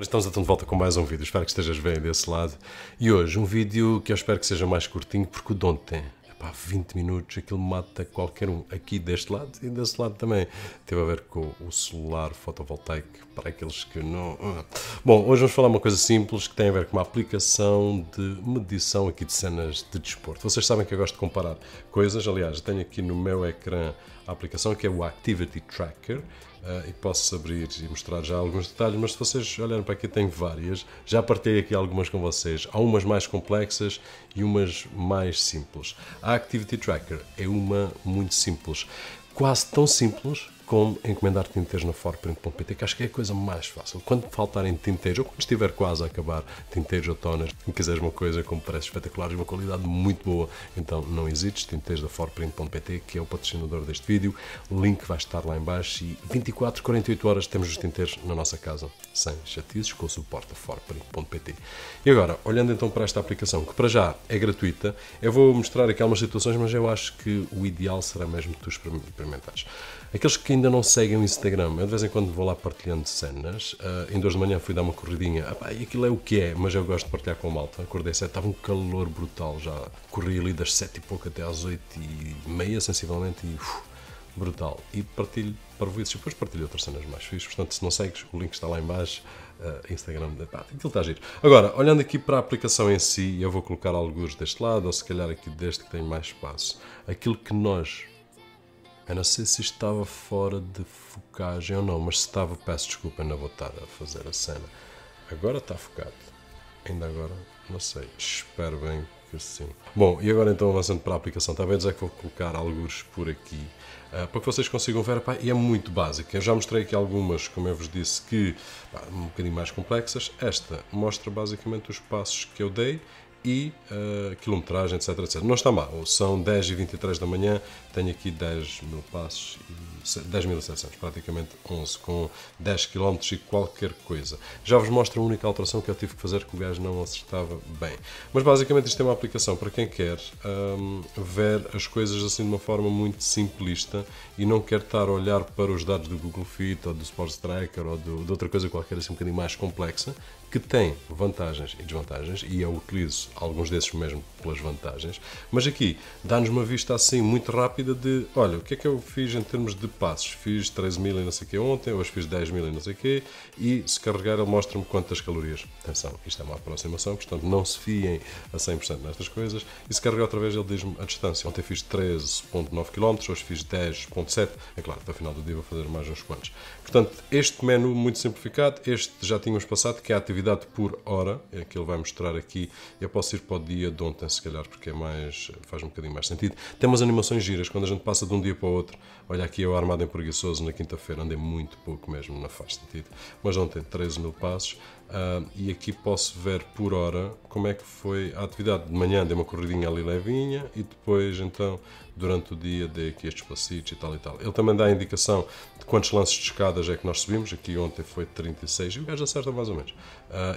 Ora, estamos então de volta com mais um vídeo. Espero que estejas bem desse lado. E hoje, um vídeo que eu espero que seja mais curtinho, porque o de ontem, epá, 20 minutos, aquilo mata qualquer um aqui deste lado e desse lado também. Teve a ver com o celular fotovoltaico, para aqueles que não. Bom, hoje vamos falar uma coisa simples que tem a ver com uma aplicação de medição aqui de cenas de desporto. Vocês sabem que eu gosto de comparar coisas, aliás, tenho aqui no meu ecrã a aplicação, que é o Activity Tracker. Uh, e posso abrir e mostrar já alguns detalhes, mas se vocês olharem para aqui, tem várias. Já partilhei aqui algumas com vocês. Há umas mais complexas e umas mais simples. A Activity Tracker é uma muito simples, quase tão simples como encomendar tinteiros na forprint.pt, que acho que é a coisa mais fácil. Quando faltarem tinteiros, ou quando estiver quase a acabar tinteiros ou toners e quiseres uma coisa com preços espetaculares e uma qualidade muito boa, então não hesites, tinteiros da forprint.pt, que é o patrocinador deste vídeo, o link vai estar lá embaixo e 24, 48 horas temos os tinteiros na nossa casa, sem chatices, com o suporte da forprint.pt. E agora, olhando então para esta aplicação, que para já é gratuita, eu vou mostrar aqui algumas situações, mas eu acho que o ideal será mesmo tu experimentares. Aqueles que ainda não seguem o Instagram, eu de vez em quando vou lá partilhando cenas. Uh, ainda hoje de manhã fui dar uma corridinha. Ah, pá, e aquilo é o que é, mas eu gosto de partilhar com a malta. Acordei sete, estava um calor brutal já. Corri ali das sete e pouco até às oito e meia, sensivelmente, e uf, brutal. E partilho para e depois partilho outras cenas mais fixas. Portanto, se não segues, o link está lá em baixo. Uh, ah, Instagram, pá, aquilo está giro. Agora, olhando aqui para a aplicação em si, eu vou colocar alguns deste lado, ou se calhar aqui deste que tem mais espaço. Aquilo que nós eu não sei se estava fora de focagem ou não, mas se estava, peço desculpa, ainda vou estar a fazer a cena. Agora está focado. Ainda agora, não sei. Espero bem que sim. Bom, e agora então avançando para a aplicação. Talvez a dizer que vou colocar alguns por aqui uh, para que vocês consigam ver. Pá, e é muito básico. Eu já mostrei aqui algumas, como eu vos disse, que pá, um bocadinho mais complexas. Esta mostra basicamente os passos que eu dei e uh, quilometragem, etc, etc. Não está mal, são 10 e 23 da manhã, tenho aqui 10 mil passos, 10.700, praticamente 11, com 10 km e qualquer coisa. Já vos mostro a única alteração que eu tive que fazer, que o gajo não acertava bem. Mas basicamente isto é uma aplicação para quem quer um, ehm, ver as coisas assim de uma forma muito simplista e não quer estar a olhar para os dados do Google Fit ou do Sports Tracker ou do, de outra coisa qualquer assim um bocadinho mais complexa, que tem vantagens e desvantagens, e eu utilizo alguns desses mesmo pelas vantagens, mas aqui dá-nos uma vista assim muito rápida de, olha, o que é que eu fiz em termos de passos? Fiz 13 mil e não sei o que ontem, hoje fiz 10 mil e não sei o que, e se carregar ele mostra-me quantas calorias. Atenção, isto é uma aproximação, portanto não se fiem a 100% nestas coisas, e se carregar outra vez ele diz-me a distância. Ontem fiz 13.9 km, hoje fiz 10.7, é claro, até o final do dia vou fazer mais uns quantos. Portanto, este menu muito simplificado, este já tínhamos passado, que é a atividade atividade por hora, é que ele vai mostrar aqui. Eu posso ir para o dia de ontem, se calhar, porque é mais, faz um bocadinho mais sentido. Tem umas animações giras, quando a gente passa de um dia para o outro. Olha, aqui eu armado em preguiçoso na quinta-feira, andei muito pouco mesmo, não faz sentido. Mas ontem 13 mil passos, Uh, e aqui posso ver por hora como é que foi a atividade. De manhã dei uma corridinha ali levinha e depois, então, durante o dia dei aqui estes passitos e tal e tal. Ele também dá a indicação de quantos lances de escadas é que nós subimos. Aqui ontem foi 36 e o gajo acerta mais ou menos. Uh,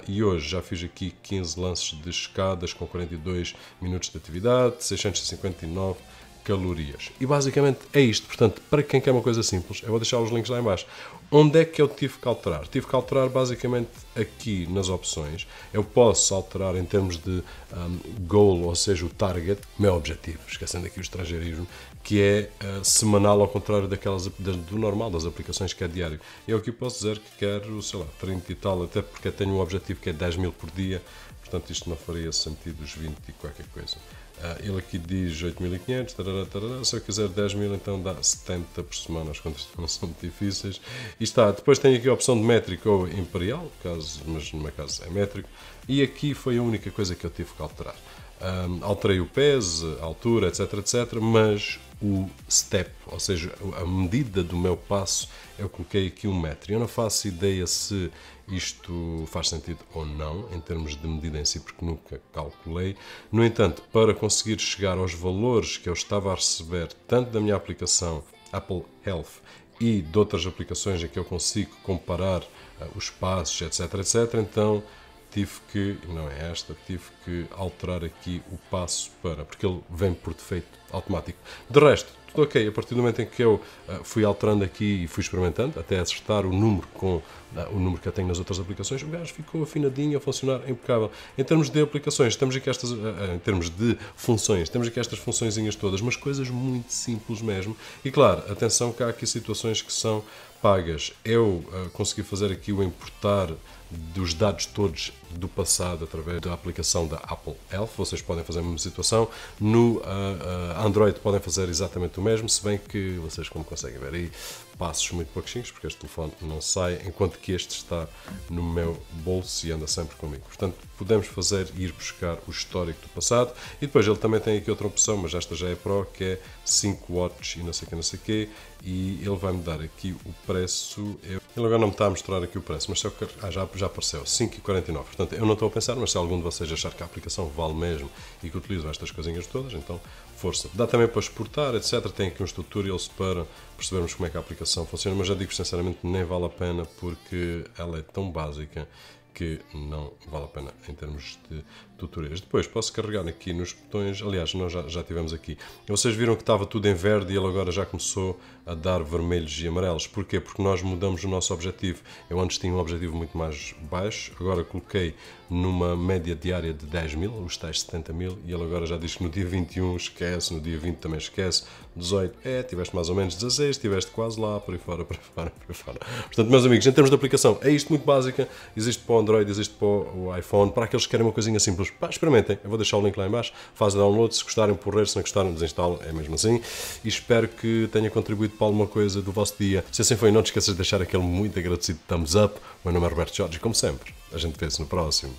e hoje já fiz aqui 15 lances de escadas com 42 minutos de atividade, 659 calorias. E basicamente é isto. Portanto, para quem quer uma coisa simples, eu vou deixar os links lá embaixo. Onde é que eu tive que alterar? Tive que alterar basicamente aqui nas opções. Eu posso alterar em termos de um, goal, ou seja, o target, meu objetivo, esquecendo aqui o estrangeirismo, que é uh, semanal ao contrário daquelas do normal das aplicações que é diário. Eu aqui posso dizer que quero, sei lá, 30 e tal, até porque tenho um objetivo que é 10 mil por dia, portanto isto não faria sentido os 20 e qualquer coisa. Ah, ele aqui diz 8.500, tarará, tarará, se eu quiser 10.000 então dá 70 por semana, as contas não são muito difíceis. E está, depois tem aqui a opção de métrico ou imperial, caso, mas no meu caso é métrico, e aqui foi a única coisa que eu tive que alterar. Um, ah, alterei o peso, a altura, etc, etc, mas o step, ou seja, a medida do meu passo, eu coloquei aqui um metro. Eu não faço ideia se isto faz sentido ou não, em termos de medida em si, porque nunca calculei. No entanto, para conseguir chegar aos valores que eu estava a receber, tanto da minha aplicação Apple Health e de outras aplicações em que eu consigo comparar eh, os passos, etc, etc, então tive que, não é esta, tive que alterar aqui o passo para, porque ele vem por defeito automático. De resto, tudo ok. A partir do momento em que eu eh, fui alterando aqui e fui experimentando, até acertar o número com o número que eu tenho nas outras aplicações, o gajo ficou afinadinho, a funcionar é impecável. Em termos de aplicações, temos aqui estas, eh, eh, em termos de funções, temos aqui estas funções todas, mas coisas muito simples mesmo. E claro, atenção que há aqui situações que são pagas. Eu uh, consegui fazer aqui o importar dos dados todos do passado através da aplicação da Apple Health, vocês podem fazer a mesma situação. No uh, uh, Android podem fazer exatamente o mesmo, se bem que vocês, como conseguem ver aí, passos muito pouquinhos, porque este telefone não sai, enquanto que este está no meu bolso e anda sempre comigo. Portanto, podemos fazer ir buscar o histórico do passado e depois ele também tem aqui outra opção, mas esta já é Pro, que é 5 watts e não sei o que, não sei o que, e ele vai-me dar aqui o preço. Eu, ele agora não me está a mostrar aqui o preço, mas se eu quero, ah, já, já apareceu, 5,49. Portanto, eu não estou a pensar, mas se algum de vocês achar que a aplicação vale mesmo e que utilizam estas coisinhas todas, então força. Dá também para exportar, etc. Tem aqui uns tutorials para percebermos como é que a aplicação aplicação funciona, mas já digo sinceramente nem vale a pena porque ela é tão básica que não vale a pena em termos de tutoriais. Depois posso carregar aqui nos botões, aliás, nós já, já tivemos aqui. Vocês viram que estava tudo em verde e ele agora já começou a dar vermelhos e amarelos. Porquê? Porque nós mudamos o nosso objetivo. Eu antes tinha um objetivo muito mais baixo, agora coloquei numa média diária de 10 mil, os tais 70 mil, e ele agora já diz que no dia 21 esquece, no dia 20 também esquece, 18 é, tiveste mais ou menos 16, tiveste quase lá, por aí fora, por aí fora, por aí fora. Portanto, meus amigos, em termos de aplicação, é isto muito básica, existe para o Android, existe para o iPhone, para aqueles que querem uma coisinha simples Pá, experimentem, eu vou deixar o link lá embaixo fazem download, se gostarem porreiro, se não gostarem desinstalam, é mesmo assim. E espero que tenha contribuído para alguma coisa do vosso dia. Se assim foi, não te esqueças de deixar aquele muito agradecido thumbs up. O meu nome é Roberto Jorge, como sempre, a gente vê-se no próximo.